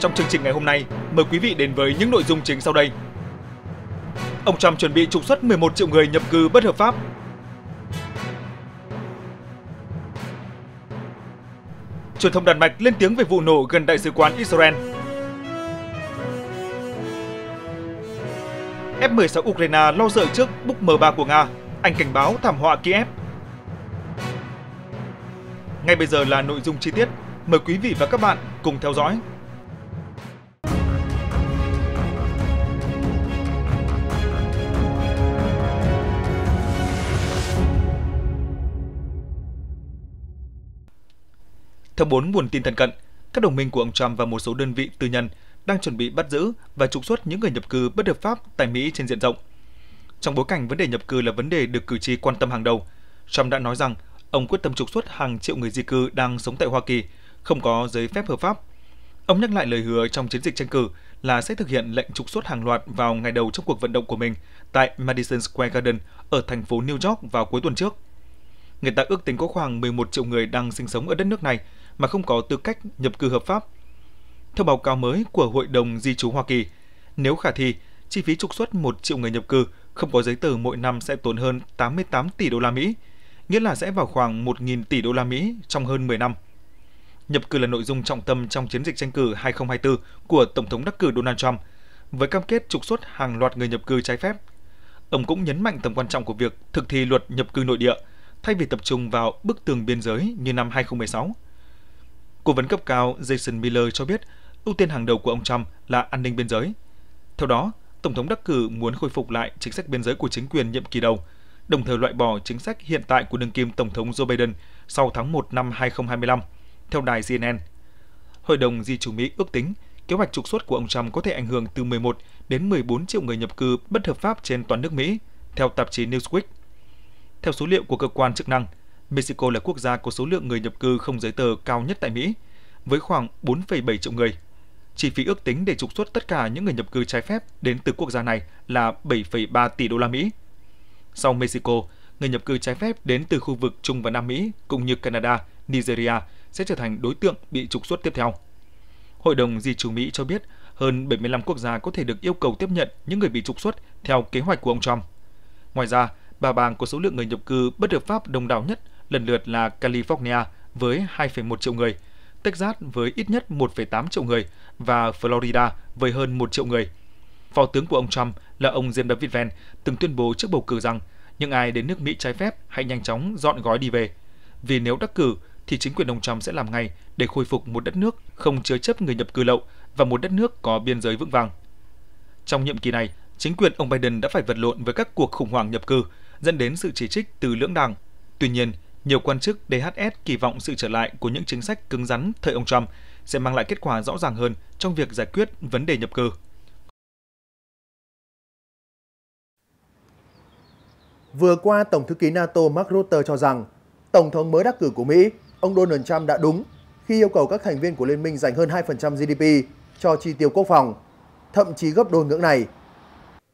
Trong chương trình ngày hôm nay, mời quý vị đến với những nội dung chính sau đây. Ông Trump chuẩn bị trục xuất 11 triệu người nhập cư bất hợp pháp. Truyền thông Đan Mạch lên tiếng về vụ nổ gần đại sứ quán Israel. F-16 Ukraine lo sợ trước búc M3 của Nga, Anh cảnh báo thảm họa Kiev. Ngay bây giờ là nội dung chi tiết, mời quý vị và các bạn cùng theo dõi. Theo bốn nguồn tin thân cận, các đồng minh của ông Trump và một số đơn vị tư nhân đang chuẩn bị bắt giữ và trục xuất những người nhập cư bất hợp pháp tại Mỹ trên diện rộng. Trong bối cảnh vấn đề nhập cư là vấn đề được cử tri quan tâm hàng đầu, Trump đã nói rằng ông quyết tâm trục xuất hàng triệu người di cư đang sống tại Hoa Kỳ không có giấy phép hợp pháp. Ông nhắc lại lời hứa trong chiến dịch tranh cử là sẽ thực hiện lệnh trục xuất hàng loạt vào ngày đầu trong cuộc vận động của mình tại Madison Square Garden ở thành phố New York vào cuối tuần trước. Người ta ước tính có khoảng 11 triệu người đang sinh sống ở đất nước này mà không có tư cách nhập cư hợp pháp. Theo báo cáo mới của Hội đồng Di trú Hoa Kỳ, nếu khả thi, chi phí trục xuất 1 triệu người nhập cư không có giấy tờ mỗi năm sẽ tốn hơn 88 tỷ đô la Mỹ, nghĩa là sẽ vào khoảng 1.000 tỷ đô la Mỹ trong hơn 10 năm. Nhập cư là nội dung trọng tâm trong chiến dịch tranh cử 2024 của Tổng thống đắc cử Donald Trump, với cam kết trục xuất hàng loạt người nhập cư trái phép. Ông cũng nhấn mạnh tầm quan trọng của việc thực thi luật nhập cư nội địa, thay vì tập trung vào bức tường biên giới như năm 2016. Cố vấn cấp cao Jason Miller cho biết ưu tiên hàng đầu của ông Trump là an ninh biên giới. Theo đó, Tổng thống đắc cử muốn khôi phục lại chính sách biên giới của chính quyền nhiệm kỳ đầu, đồng thời loại bỏ chính sách hiện tại của đương kim Tổng thống Joe Biden sau tháng 1 năm 2025, theo đài CNN. Hội đồng Di trú Mỹ ước tính kế hoạch trục xuất của ông Trump có thể ảnh hưởng từ 11 đến 14 triệu người nhập cư bất hợp pháp trên toàn nước Mỹ, theo tạp chí Newsweek. Theo số liệu của cơ quan chức năng, Mexico là quốc gia có số lượng người nhập cư không giấy tờ cao nhất tại Mỹ – với khoảng 4,7 triệu người. Chi phí ước tính để trục xuất tất cả những người nhập cư trái phép đến từ quốc gia này là 7,3 tỷ đô la Mỹ. Sau Mexico, người nhập cư trái phép đến từ khu vực Trung và Nam Mỹ cũng như Canada, Nigeria sẽ trở thành đối tượng bị trục xuất tiếp theo. Hội đồng Di trú Mỹ cho biết hơn 75 quốc gia có thể được yêu cầu tiếp nhận những người bị trục xuất theo kế hoạch của ông Trump. Ngoài ra, ba bang có số lượng người nhập cư bất hợp pháp đông đảo nhất lần lượt là California với 2,1 triệu người, Texas với ít nhất 1,8 triệu người và Florida với hơn 1 triệu người. Phó tướng của ông Trump là ông Jim David Van từng tuyên bố trước bầu cử rằng những ai đến nước Mỹ trái phép hãy nhanh chóng dọn gói đi về. Vì nếu đắc cử thì chính quyền ông Trump sẽ làm ngay để khôi phục một đất nước không chứa chấp người nhập cư lậu và một đất nước có biên giới vững vàng. Trong nhiệm kỳ này, chính quyền ông Biden đã phải vật lộn với các cuộc khủng hoảng nhập cư dẫn đến sự chỉ trích từ lưỡng đảng. Tuy nhiên, nhiều quan chức DHS kỳ vọng sự trở lại của những chính sách cứng rắn thời ông Trump sẽ mang lại kết quả rõ ràng hơn trong việc giải quyết vấn đề nhập cư. Vừa qua, Tổng thư ký NATO Mark Rutte cho rằng Tổng thống mới đắc cử của Mỹ, ông Donald Trump đã đúng khi yêu cầu các thành viên của liên minh dành hơn 2% GDP cho chi tiêu quốc phòng, thậm chí gấp đôi ngưỡng này.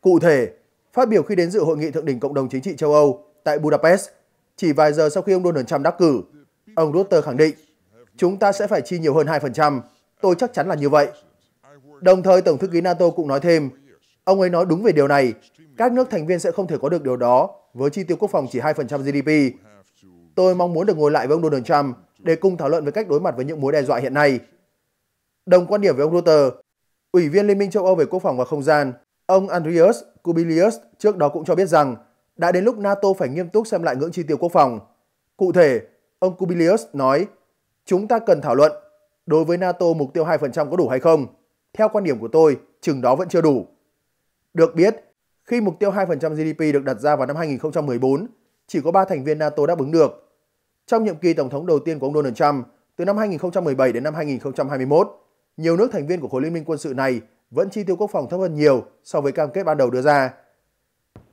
Cụ thể, phát biểu khi đến dự hội nghị thượng đỉnh cộng đồng chính trị châu Âu tại Budapest, chỉ vài giờ sau khi ông Donald Trump đắc cử, ông Rutter khẳng định, chúng ta sẽ phải chi nhiều hơn 2%, tôi chắc chắn là như vậy. Đồng thời Tổng thư ký NATO cũng nói thêm, ông ấy nói đúng về điều này, các nước thành viên sẽ không thể có được điều đó với chi tiêu quốc phòng chỉ 2% GDP. Tôi mong muốn được ngồi lại với ông Donald Trump để cùng thảo luận về cách đối mặt với những mối đe dọa hiện nay. Đồng quan điểm với ông Rutter, Ủy viên Liên minh châu Âu về quốc phòng và không gian, ông Andreas Kubilius trước đó cũng cho biết rằng đã đến lúc NATO phải nghiêm túc xem lại ngưỡng chi tiêu quốc phòng. Cụ thể, ông Kubilius nói, chúng ta cần thảo luận đối với NATO mục tiêu 2% có đủ hay không. Theo quan điểm của tôi, chừng đó vẫn chưa đủ. Được biết, khi mục tiêu 2% GDP được đặt ra vào năm 2014, chỉ có 3 thành viên NATO đáp ứng được. Trong nhiệm kỳ tổng thống đầu tiên của ông Donald Trump, từ năm 2017 đến năm 2021, nhiều nước thành viên của khối liên minh quân sự này vẫn chi tiêu quốc phòng thấp hơn nhiều so với cam kết ban đầu đưa ra.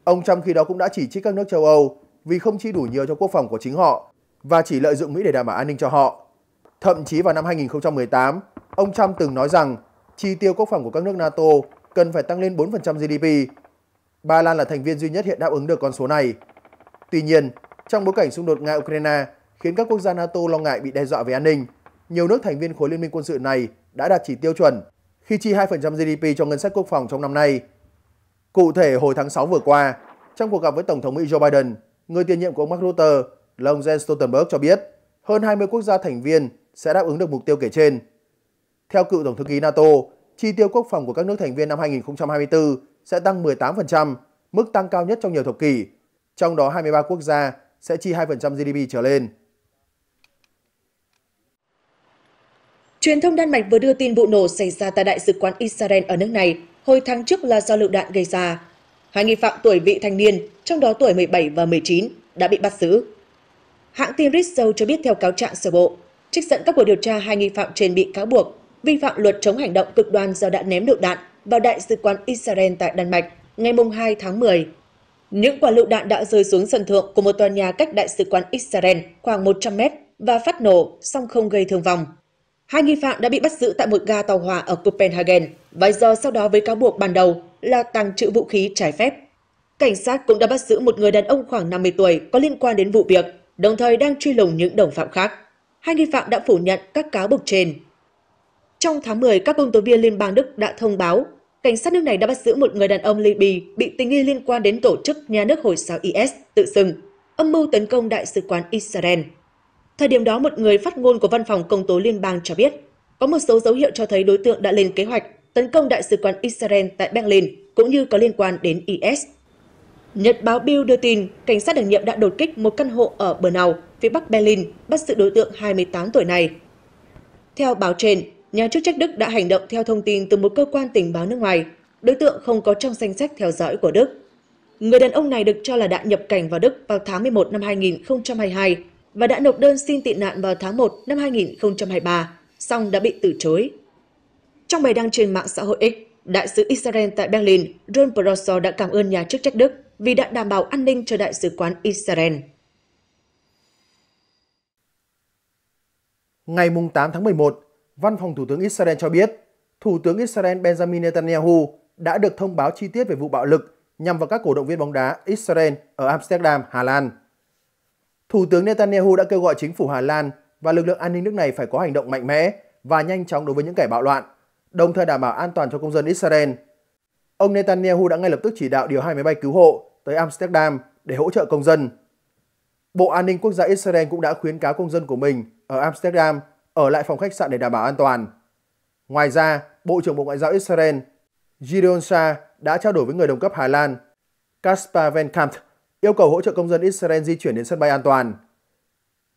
Ông Trump khi đó cũng đã chỉ trích các nước châu Âu vì không chi đủ nhiều cho quốc phòng của chính họ và chỉ lợi dụng Mỹ để đảm bảo an ninh cho họ. Thậm chí vào năm 2018, ông Trump từng nói rằng chi tiêu quốc phòng của các nước NATO cần phải tăng lên 4% GDP. Ba Lan là thành viên duy nhất hiện đáp ứng được con số này. Tuy nhiên, trong bối cảnh xung đột Nga-Ukraine khiến các quốc gia NATO lo ngại bị đe dọa về an ninh, nhiều nước thành viên khối liên minh quân sự này đã đạt chỉ tiêu chuẩn khi chi 2% GDP cho ngân sách quốc phòng trong năm nay Cụ thể hồi tháng 6 vừa qua, trong cuộc gặp với Tổng thống Mỹ Joe Biden, người tiền nhiệm của ông Mark Rutte là ông Jens Stoltenberg cho biết hơn 20 quốc gia thành viên sẽ đáp ứng được mục tiêu kể trên. Theo cựu Tổng thư ký NATO, chi tiêu quốc phòng của các nước thành viên năm 2024 sẽ tăng 18%, mức tăng cao nhất trong nhiều thập kỷ, trong đó 23 quốc gia sẽ chi 2% GDP trở lên. Truyền thông Đan Mạch vừa đưa tin vụ nổ xảy ra tại Đại sứ quán Israel ở nước này hồi tháng trước là do lựu đạn gây ra. Hai nghi phạm tuổi vị thanh niên, trong đó tuổi 17 và 19, đã bị bắt giữ. Hãng tin Rizzo cho biết theo cáo trạng sơ bộ, trích dẫn các cuộc điều tra hai nghi phạm trên bị cáo buộc vi phạm luật chống hành động cực đoan do đã ném lựu đạn vào đại sứ quán Israel tại Đan Mạch ngày 2 tháng 10. Những quả lựu đạn đã rơi xuống sân thượng của một tòa nhà cách đại sứ quán Israel khoảng 100 mét và phát nổ, song không gây thương vong. Hai nghi phạm đã bị bắt giữ tại một ga tàu hỏa ở Copenhagen vài giờ sau đó với cáo buộc ban đầu là tàng trữ vũ khí trái phép. Cảnh sát cũng đã bắt giữ một người đàn ông khoảng 50 tuổi có liên quan đến vụ việc, đồng thời đang truy lùng những đồng phạm khác. Hai nghi phạm đã phủ nhận các cáo buộc trên. Trong tháng 10, các công tố viên Liên bang Đức đã thông báo cảnh sát nước này đã bắt giữ một người đàn ông Libya bị tình nghi liên quan đến tổ chức nhà nước Hồi giáo IS tự xưng, âm mưu tấn công đại sứ quán Israel. Thời điểm đó, một người phát ngôn của Văn phòng Công tố Liên bang cho biết, có một số dấu hiệu cho thấy đối tượng đã lên kế hoạch tấn công Đại sứ quán Israel tại Berlin, cũng như có liên quan đến IS. Nhật báo Bill đưa tin, cảnh sát đặc nhiệm đã đột kích một căn hộ ở Bernau, phía bắc Berlin, bắt giữ đối tượng 28 tuổi này. Theo báo trên, nhà chức trách Đức đã hành động theo thông tin từ một cơ quan tình báo nước ngoài. Đối tượng không có trong danh sách theo dõi của Đức. Người đàn ông này được cho là đã nhập cảnh vào Đức vào tháng 11 năm 2022 và đã nộp đơn xin tị nạn vào tháng 1 năm 2023, song đã bị từ chối. Trong bài đăng trên mạng xã hội X, Đại sứ Israel tại Berlin, Ron Prosser đã cảm ơn nhà chức trách Đức vì đã đảm bảo an ninh cho Đại sứ quán Israel. Ngày 8 tháng 11, Văn phòng Thủ tướng Israel cho biết, Thủ tướng Israel Benjamin Netanyahu đã được thông báo chi tiết về vụ bạo lực nhằm vào các cổ động viên bóng đá Israel ở Amsterdam, Hà Lan. Thủ tướng Netanyahu đã kêu gọi chính phủ Hà Lan và lực lượng an ninh nước này phải có hành động mạnh mẽ và nhanh chóng đối với những kẻ bạo loạn, đồng thời đảm bảo an toàn cho công dân Israel. Ông Netanyahu đã ngay lập tức chỉ đạo điều hai máy bay cứu hộ tới Amsterdam để hỗ trợ công dân. Bộ An ninh Quốc gia Israel cũng đã khuyến cáo công dân của mình ở Amsterdam ở lại phòng khách sạn để đảm bảo an toàn. Ngoài ra, Bộ trưởng Bộ Ngoại giao Israel Gideon Saar đã trao đổi với người đồng cấp Hà Lan Kaspar Van Kamp yêu cầu hỗ trợ công dân Israel di chuyển đến sân bay an toàn.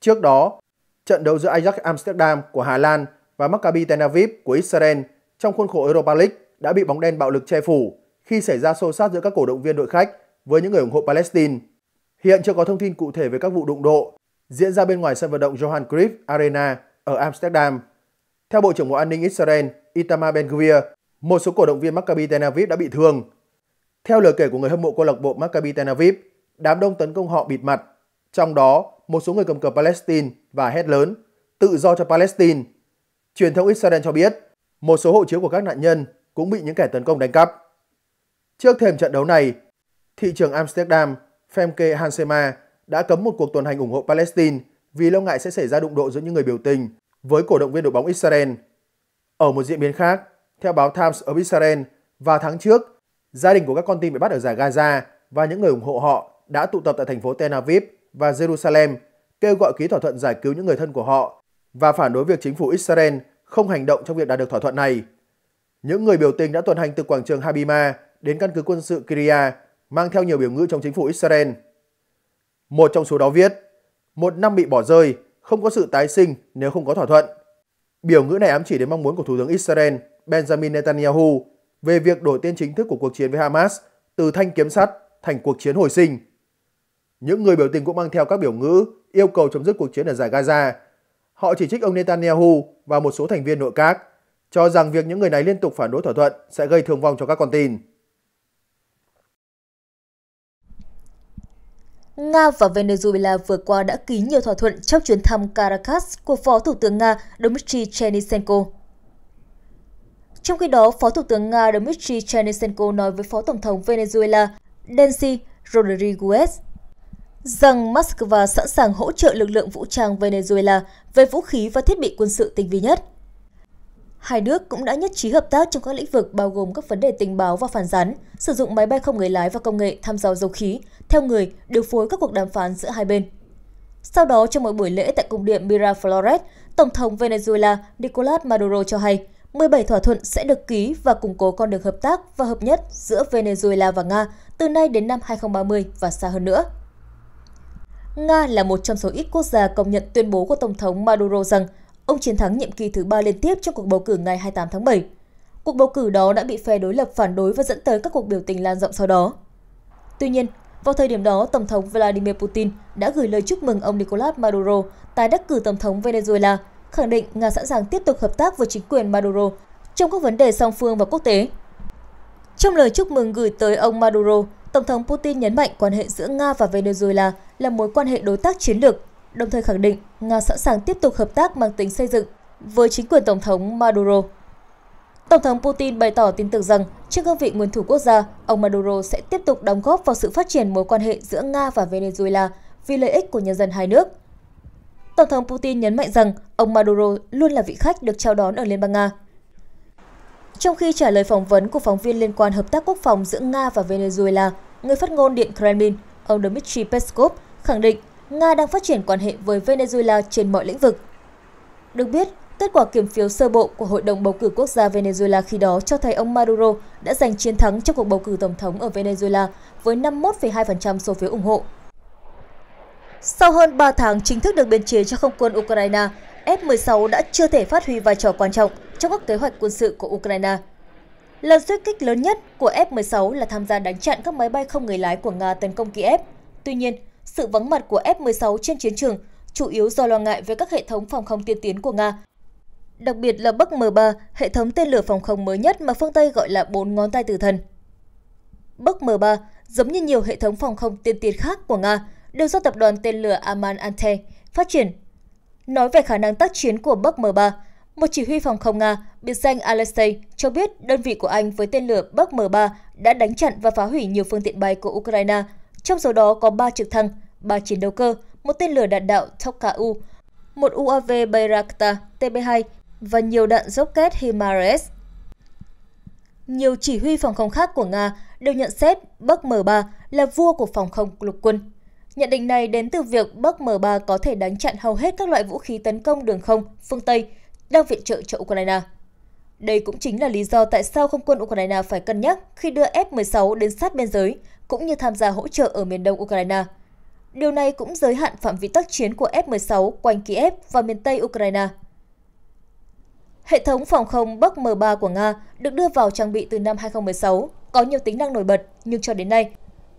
Trước đó, trận đấu giữa Ajax Amsterdam của Hà Lan và Maccabi Tel Aviv của Israel trong khuôn khổ Europa League đã bị bóng đen bạo lực che phủ khi xảy ra xô xát giữa các cổ động viên đội khách với những người ủng hộ Palestine. Hiện chưa có thông tin cụ thể về các vụ đụng độ diễn ra bên ngoài sân vận động Johan Cruyff Arena ở Amsterdam. Theo Bộ trưởng Bộ An ninh Israel Itamar Ben-Gvir, một số cổ động viên Maccabi Tel Aviv đã bị thương. Theo lời kể của người hâm mộ câu lạc bộ Maccabi Tel Aviv, đám đông tấn công họ bịt mặt. Trong đó, một số người cầm cờ Palestine và hét lớn, tự do cho Palestine. Truyền thông Israel cho biết, một số hộ chiếu của các nạn nhân cũng bị những kẻ tấn công đánh cắp. Trước thềm trận đấu này, thị trường Amsterdam Femke Hansema đã cấm một cuộc tuần hành ủng hộ Palestine vì lo ngại sẽ xảy ra đụng độ giữa những người biểu tình với cổ động viên đội bóng Israel. Ở một diễn biến khác, theo báo Times of Israel, vào tháng trước, gia đình của các con tin bị bắt ở giải Gaza và những người ủng hộ họ đã tụ tập tại thành phố Tel Aviv và Jerusalem kêu gọi ký thỏa thuận giải cứu những người thân của họ và phản đối việc chính phủ Israel không hành động trong việc đạt được thỏa thuận này. Những người biểu tình đã tuần hành từ quảng trường Habima đến căn cứ quân sự Kiria mang theo nhiều biểu ngữ trong chính phủ Israel. Một trong số đó viết, một năm bị bỏ rơi, không có sự tái sinh nếu không có thỏa thuận. Biểu ngữ này ám chỉ đến mong muốn của Thủ tướng Israel Benjamin Netanyahu về việc đổi tên chính thức của cuộc chiến với Hamas từ thanh kiếm sắt thành cuộc chiến hồi sinh. Những người biểu tình cũng mang theo các biểu ngữ yêu cầu chấm dứt cuộc chiến ở giải Gaza. Họ chỉ trích ông Netanyahu và một số thành viên nội các, cho rằng việc những người này liên tục phản đối thỏa thuận sẽ gây thương vong cho các con tin. Nga và Venezuela vừa qua đã ký nhiều thỏa thuận trong chuyến thăm Caracas của Phó Thủ tướng Nga Dmitry Chernyshenko. Trong khi đó, Phó Thủ tướng Nga Dmitry Chernyshenko nói với Phó Tổng thống Venezuela Nancy Rodriguez rằng Moscow sẵn sàng hỗ trợ lực lượng vũ trang Venezuela về vũ khí và thiết bị quân sự tinh vi nhất. Hai nước cũng đã nhất trí hợp tác trong các lĩnh vực bao gồm các vấn đề tình báo và phản gián, sử dụng máy bay không người lái và công nghệ thăm dò dầu khí, theo người, điều phối các cuộc đàm phán giữa hai bên. Sau đó, trong một buổi lễ tại cung điện Miraflores, Tổng thống Venezuela Nicolas Maduro cho hay 17 thỏa thuận sẽ được ký và củng cố con đường hợp tác và hợp nhất giữa Venezuela và Nga từ nay đến năm 2030 và xa hơn nữa. Nga là một trong số ít quốc gia công nhận tuyên bố của Tổng thống Maduro rằng ông chiến thắng nhiệm kỳ thứ ba liên tiếp trong cuộc bầu cử ngày 28 tháng 7. Cuộc bầu cử đó đã bị phe đối lập phản đối và dẫn tới các cuộc biểu tình lan rộng sau đó. Tuy nhiên, vào thời điểm đó, Tổng thống Vladimir Putin đã gửi lời chúc mừng ông Nicolas Maduro tái đắc cử Tổng thống Venezuela, khẳng định Nga sẵn sàng tiếp tục hợp tác với chính quyền Maduro trong các vấn đề song phương và quốc tế. Trong lời chúc mừng gửi tới ông Maduro, Tổng thống Putin nhấn mạnh quan hệ giữa Nga và Venezuela là mối quan hệ đối tác chiến lược, đồng thời khẳng định Nga sẵn sàng tiếp tục hợp tác mang tính xây dựng với chính quyền Tổng thống Maduro. Tổng thống Putin bày tỏ tin tưởng rằng trên cương vị nguyên thủ quốc gia, ông Maduro sẽ tiếp tục đóng góp vào sự phát triển mối quan hệ giữa Nga và Venezuela vì lợi ích của nhân dân hai nước. Tổng thống Putin nhấn mạnh rằng ông Maduro luôn là vị khách được chào đón ở Liên bang Nga. Trong khi trả lời phỏng vấn của phóng viên liên quan hợp tác quốc phòng giữa Nga và Venezuela, Người phát ngôn Điện Kremlin, ông Dmitry Peskov, khẳng định Nga đang phát triển quan hệ với Venezuela trên mọi lĩnh vực. Được biết, kết quả kiểm phiếu sơ bộ của Hội đồng Bầu cử Quốc gia Venezuela khi đó cho thấy ông Maduro đã giành chiến thắng trong cuộc bầu cử tổng thống ở Venezuela với 51,2% số phiếu ủng hộ. Sau hơn 3 tháng chính thức được biên chế cho không quân Ukraine, F-16 đã chưa thể phát huy vai trò quan trọng trong các kế hoạch quân sự của Ukraine. Lần xuất kích lớn nhất của F-16 là tham gia đánh chặn các máy bay không người lái của Nga tấn công Kiev. Tuy nhiên, sự vắng mặt của F-16 trên chiến trường chủ yếu do lo ngại về các hệ thống phòng không tiên tiến của Nga. Đặc biệt là Bắc M3, hệ thống tên lửa phòng không mới nhất mà phương Tây gọi là bốn ngón tay tử thần. Bắc M3, giống như nhiều hệ thống phòng không tiên tiến khác của Nga, đều do tập đoàn tên lửa Amal Ante phát triển. Nói về khả năng tác chiến của Bắc M3, một chỉ huy phòng không Nga, biệt danh Alexei, cho biết đơn vị của Anh với tên lửa Bắc M3 đã đánh chặn và phá hủy nhiều phương tiện bay của Ukraine, trong số đó có 3 trực thăng, 3 chiến đấu cơ, một tên lửa đạn đạo Tokayu, một UAV Bayraktar TB2 và nhiều đạn rocket HIMARS. Nhiều chỉ huy phòng không khác của Nga đều nhận xét Bắc M3 là vua của phòng không lục quân. Nhận định này đến từ việc Bắc M3 có thể đánh chặn hầu hết các loại vũ khí tấn công đường không phương Tây, đang viện trợ cho Ukraine. Đây cũng chính là lý do tại sao không quân Ukraine phải cân nhắc khi đưa F-16 đến sát biên giới, cũng như tham gia hỗ trợ ở miền đông Ukraine. Điều này cũng giới hạn phạm vi tác chiến của F-16 quanh Kiev và miền Tây Ukraine. Hệ thống phòng không Bắc M3 của Nga được đưa vào trang bị từ năm 2016, có nhiều tính năng nổi bật, nhưng cho đến nay,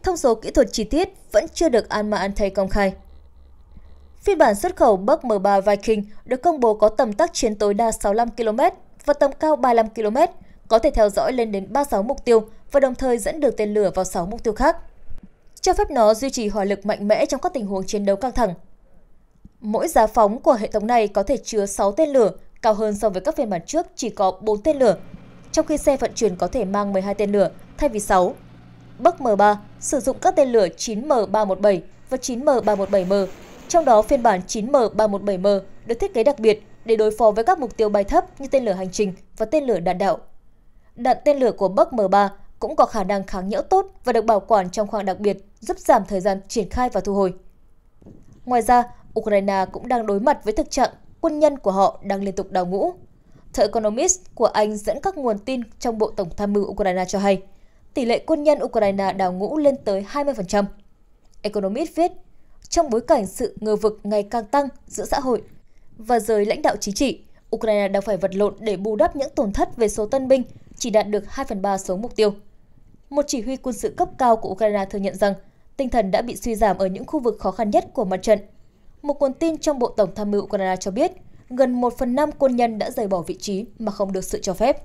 thông số kỹ thuật chi tiết vẫn chưa được Alma Ante công khai. Phiên bản xuất khẩu Buck M3 Viking được công bố có tầm tác chiến tối đa 65 km và tầm cao 35 km, có thể theo dõi lên đến 36 mục tiêu và đồng thời dẫn được tên lửa vào 6 mục tiêu khác, cho phép nó duy trì hỏa lực mạnh mẽ trong các tình huống chiến đấu căng thẳng. Mỗi giá phóng của hệ thống này có thể chứa 6 tên lửa, cao hơn so với các phiên bản trước chỉ có 4 tên lửa, trong khi xe vận chuyển có thể mang 12 tên lửa thay vì 6. Buck M3 sử dụng các tên lửa 9M317 và 9M317M trong đó, phiên bản 9M317M được thiết kế đặc biệt để đối phó với các mục tiêu bay thấp như tên lửa hành trình và tên lửa đạn đạo. Đạn tên lửa của Bắc M3 cũng có khả năng kháng nhiễu tốt và được bảo quản trong khoang đặc biệt, giúp giảm thời gian triển khai và thu hồi. Ngoài ra, Ukraine cũng đang đối mặt với thực trạng quân nhân của họ đang liên tục đào ngũ. The Economist của Anh dẫn các nguồn tin trong Bộ Tổng tham mưu Ukraine cho hay, tỷ lệ quân nhân Ukraine đào ngũ lên tới 20%. Economist viết, trong bối cảnh sự ngờ vực ngày càng tăng giữa xã hội và giới lãnh đạo chính trị. Ukraine đang phải vật lộn để bù đắp những tổn thất về số tân binh, chỉ đạt được 2 phần 3 số mục tiêu. Một chỉ huy quân sự cấp cao của Ukraine thừa nhận rằng tinh thần đã bị suy giảm ở những khu vực khó khăn nhất của mặt trận. Một nguồn tin trong Bộ Tổng tham mưu Ukraine cho biết, gần 1 phần 5 quân nhân đã rời bỏ vị trí mà không được sự cho phép.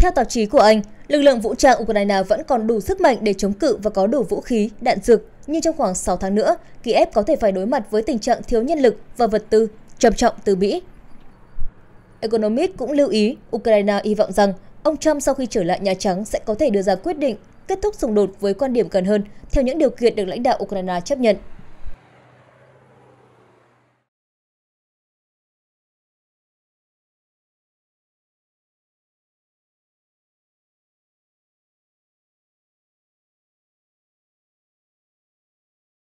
Theo tạp chí của Anh, lực lượng vũ trang Ukraine vẫn còn đủ sức mạnh để chống cự và có đủ vũ khí, đạn dược, nhưng trong khoảng 6 tháng nữa, Kiev có thể phải đối mặt với tình trạng thiếu nhân lực và vật tư trầm trọng từ Mỹ. Economist cũng lưu ý Ukraine hy vọng rằng ông Trump sau khi trở lại Nhà Trắng sẽ có thể đưa ra quyết định kết thúc xung đột với quan điểm gần hơn theo những điều kiện được lãnh đạo Ukraine chấp nhận.